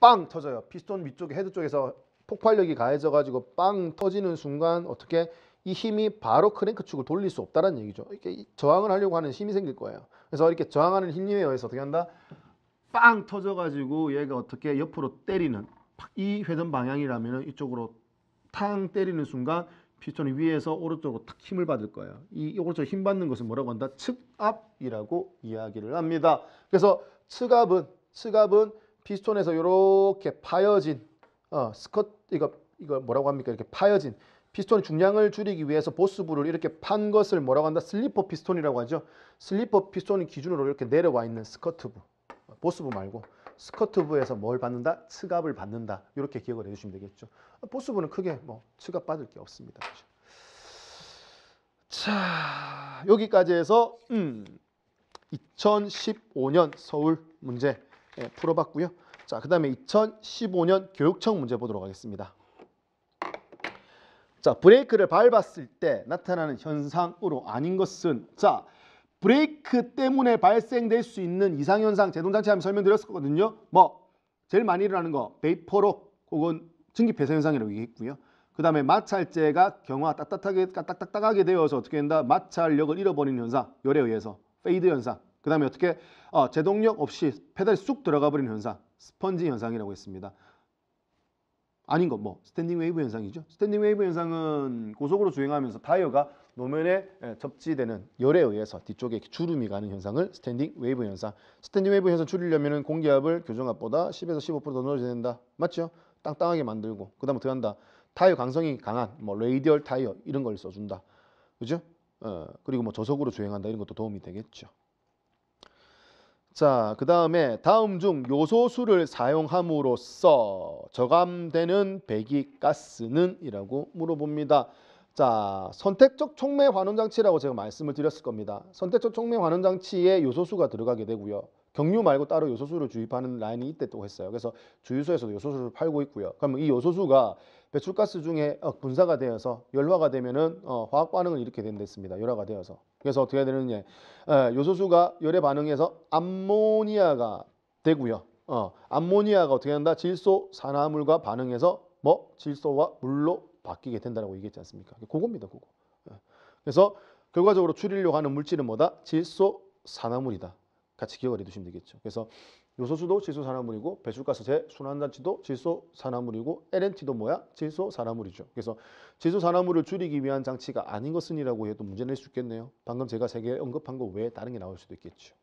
빵 터져요. 피스톤 위쪽 헤드 쪽에서 폭발력이 가해져 가지고 빵 터지는 순간 어떻게 이 힘이 바로 크랭크축을 돌릴 수 없다는 얘기죠. 이렇게 저항을 하려고 하는 힘이 생길 거예요. 그래서 이렇게 저항하는 힘에 의해서 어떻게 한다? 빵 터져 가지고 얘가 어떻게 옆으로 때리는 이 회전 방향이라면 이쪽으로 탕 때리는 순간 피스톤이 위에서 오른쪽으로 탁 힘을 받을 거예요. 이 오른쪽 힘 받는 것을 뭐라고 한다? 측압이라고 이야기를 합니다. 그래서 측압은 측압은 피스톤에서 이렇게 파여진 어, 스트 이거 이거 뭐라고 합니까? 이렇게 파여진 피스톤 중량을 줄이기 위해서 보스부를 이렇게 판 것을 뭐라고 한다? 슬리퍼 피스톤이라고 하죠. 슬리퍼 피스톤 기준으로 이렇게 내려와 있는 스커트부, 보스부 말고 스커트부에서 뭘 받는다? 측압을 받는다. 이렇게 기억을 해주시면 되겠죠. 보스부는 크게 뭐 측압 받을 게 없습니다. 그렇죠? 자, 여기까지 해서 음, 2015년 서울 문제 예, 풀어봤고요. 자, 그 다음에 2015년 교육청 문제 보도록 하겠습니다. 자, 브레이크를 밟았을 때 나타나는 현상으로 아닌 것은 자, 브레이크 때문에 발생될 수 있는 이상현상 제동장치 하면 설명드렸었거든요. 뭐 제일 많이 일어나는 거 베이퍼록 혹은 증기폐쇄 현상이라고 얘기했고요. 그 다음에 마찰제가 경화 딱딱하게, 딱딱딱하게 되어서 어떻게 된다? 마찰력을 잃어버리는 현상, 열에 의해서 페이드 현상 그 다음에 어떻게 어, 제동력 없이 페달이 쑥 들어가 버리는 현상 스펀지 현상이라고 했습니다. 아닌 것, 뭐 스탠딩 웨이브 현상이죠. 스탠딩 웨이브 현상은 고속으로 주행하면서 타이어가 노면에 접지되는 열에 의해서 뒤쪽에 주름이 가는 현상을 스탠딩 웨이브 현상. 스탠딩 웨이브 현상 줄이려면 공기압을 교정압보다 10에서 15%더 넣어줘야 된다. 맞죠? 땅땅하게 만들고 그 다음 어떻게 한다? 타이어 강성이 강한 뭐 레이디얼 타이어 이런 걸 써준다. 그죠? 어, 그리고 뭐 저속으로 주행한다 이런 것도 도움이 되겠죠. 자, 그 다음에 다음 중 요소수를 사용함으로써 저감되는 배기가스는 이라고 물어봅니다. 자, 선택적 촉매 환원 장치라고 제가 말씀을 드렸을 겁니다. 선택적 촉매 환원 장치에 요소수가 들어가게 되고요. 경유 말고 따로 요소수를 주입하는 라인이 이때 또 했어요. 그래서 주유소에서도 요소수를 팔고 있고요. 그러면 이 요소수가 배출가스 중에 어, 분사가 되어서 열화가 되면은 어, 화학 반응을 이렇게 된다 했습니다. 열화가 되어서. 그래서 어떻게 해야 되느냐? 에, 어, 요소수가 열에 반응해서 암모니아가 되고요. 어, 암모니아가 어떻게 된다? 질소 산화물과 반응해서 뭐 질소와 물로 바뀌게 된다고 얘기했지 않습니까? 그겁니다. 그거. 예. 그래서 결과적으로 줄이려고 하는 물질은 뭐다? 질소 산화물이다. 같이 기억을 해두시면 되겠죠. 그래서 요소수도 질소 산화물이고 배출가스 재순환장치도 질소 산화물이고 LNT도 뭐야? 질소 산화물이죠. 그래서 질소 산화물을 줄이기 위한 장치가 아닌 것은이라고 해도 문제 낼 수 있겠네요. 방금 제가 세개 언급한 거 외에 다른 게 나올 수도 있겠죠.